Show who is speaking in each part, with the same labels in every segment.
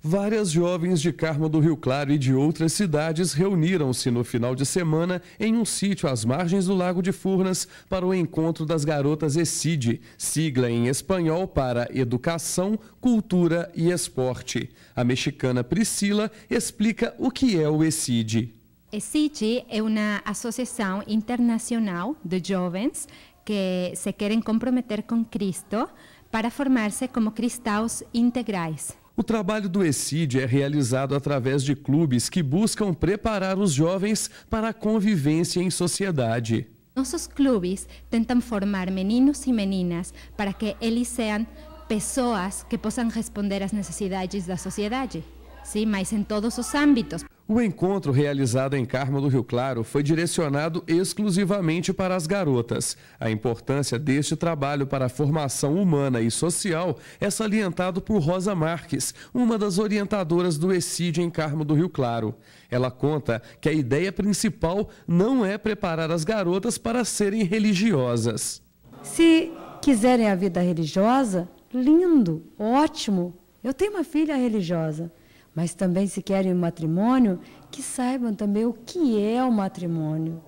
Speaker 1: Várias jovens de Carmo do Rio Claro e de outras cidades reuniram-se no final de semana em um sítio às margens do Lago de Furnas para o encontro das garotas ECID, sigla em espanhol para Educação, Cultura e Esporte. A mexicana Priscila explica o que é o ECID.
Speaker 2: ECID é uma associação internacional de jovens que se querem comprometer com Cristo para formar-se como cristãos integrais.
Speaker 1: O trabalho do ECID é realizado através de clubes que buscam preparar os jovens para a convivência em sociedade.
Speaker 2: Nossos clubes tentam formar meninos e meninas para que eles sejam pessoas que possam responder às necessidades da sociedade sim, mas em todos os âmbitos.
Speaker 1: O encontro realizado em Carmo do Rio Claro foi direcionado exclusivamente para as garotas. A importância deste trabalho para a formação humana e social é salientado por Rosa Marques, uma das orientadoras do ECID em Carmo do Rio Claro. Ela conta que a ideia principal não é preparar as garotas para serem religiosas. Se
Speaker 3: quiserem a vida religiosa, lindo, ótimo. Eu tenho uma filha religiosa mas também se querem um matrimônio, que saibam também o que é o matrimônio,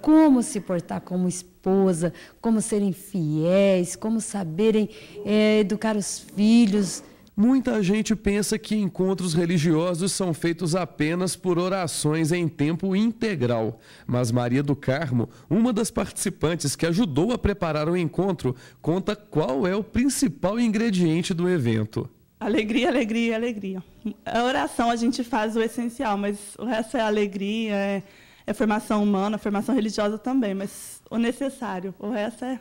Speaker 3: como se portar como esposa, como serem fiéis, como saberem é, educar os filhos. Muita
Speaker 1: gente pensa que encontros religiosos são feitos apenas por orações em tempo integral. Mas Maria do Carmo, uma das participantes que ajudou a preparar o encontro, conta qual é o principal ingrediente do evento. Alegria, alegria, alegria. A oração a gente faz o essencial, mas o resto é alegria, é, é formação humana, formação religiosa também, mas o necessário. O resto é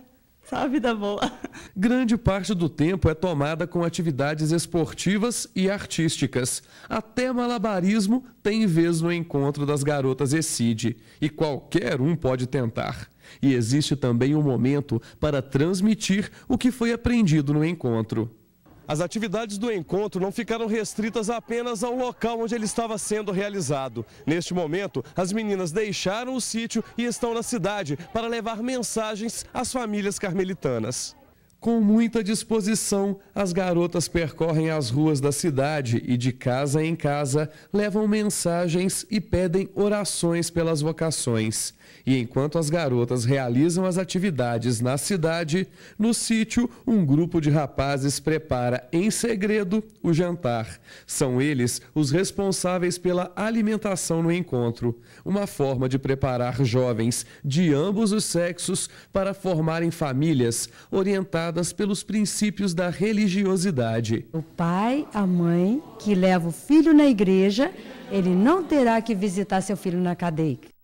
Speaker 1: só a vida boa. Grande parte do tempo é tomada com atividades esportivas e artísticas. Até malabarismo tem vez no encontro das garotas ECID. E qualquer um pode tentar. E existe também um momento para transmitir o que foi aprendido no encontro. As atividades do encontro não ficaram restritas apenas ao local onde ele estava sendo realizado. Neste momento, as meninas deixaram o sítio e estão na cidade para levar mensagens às famílias carmelitanas. Com muita disposição, as garotas percorrem as ruas da cidade e, de casa em casa, levam mensagens e pedem orações pelas vocações. E enquanto as garotas realizam as atividades na cidade, no sítio, um grupo de rapazes prepara em segredo o jantar. São eles os responsáveis pela alimentação no encontro, uma forma de preparar jovens de ambos os sexos para formarem famílias orientadas norteadas pelos princípios da religiosidade. O
Speaker 3: pai, a mãe que leva o filho na igreja, ele não terá que visitar seu filho na cadeia.